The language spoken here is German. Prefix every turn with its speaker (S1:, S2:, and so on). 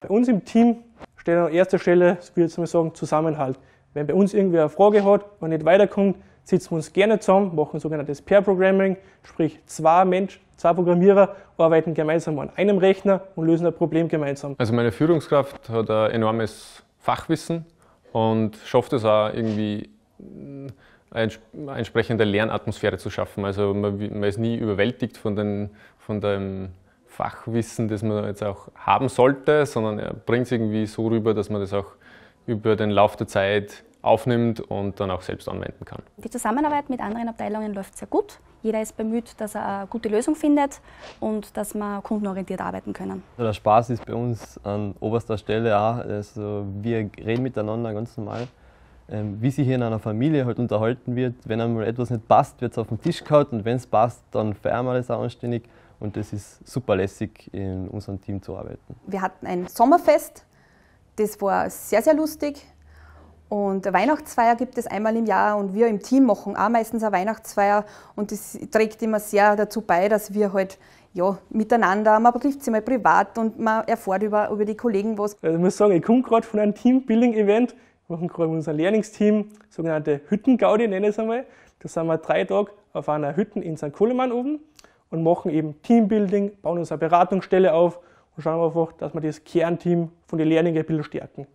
S1: Bei uns im Team steht an erster Stelle, ich würde jetzt sagen, Zusammenhalt. Wenn bei uns irgendwer eine Frage hat und nicht weiterkommt, sitzen wir uns gerne zusammen, machen sogenanntes Pair-Programming, sprich zwei Menschen, zwei Programmierer arbeiten gemeinsam an einem Rechner und lösen ein Problem gemeinsam.
S2: Also meine Führungskraft hat ein enormes Fachwissen und schafft es auch irgendwie äh, eine entsprechende Lernatmosphäre zu schaffen. Also man, man ist nie überwältigt von, den, von dem Fachwissen, das man jetzt auch haben sollte, sondern er bringt es irgendwie so rüber, dass man das auch über den Lauf der Zeit aufnimmt und dann
S3: auch selbst anwenden kann.
S4: Die Zusammenarbeit mit anderen Abteilungen läuft sehr gut. Jeder ist bemüht, dass er eine gute Lösung findet und dass wir kundenorientiert arbeiten können.
S3: Also der Spaß ist bei uns an oberster Stelle auch. Also wir reden miteinander ganz normal. Ähm, wie sich hier in einer Familie halt unterhalten wird, wenn einmal etwas nicht passt, wird es auf den Tisch gehauen und wenn es passt, dann feiern wir das auch anständig. Und das ist super lässig, in unserem Team zu arbeiten.
S5: Wir hatten ein Sommerfest, das war sehr, sehr lustig. Und eine Weihnachtsfeier gibt es einmal im Jahr und wir im Team machen auch meistens eine Weihnachtsfeier und das trägt immer sehr dazu bei, dass wir halt ja, miteinander, man trifft sich mal privat und man erfährt über, über die Kollegen
S1: was. Also ich muss sagen, ich komme gerade von einem Teambuilding-Event, wir machen gerade unser Lehrlingsteam, sogenannte Hüttengaudi nenne ich es einmal. Da sind wir drei Tage auf einer Hütte in St. Kohlemann oben und machen eben Teambuilding, bauen unsere Beratungsstelle auf und schauen einfach, dass wir das Kernteam von den Lehrlingen ein bisschen stärken.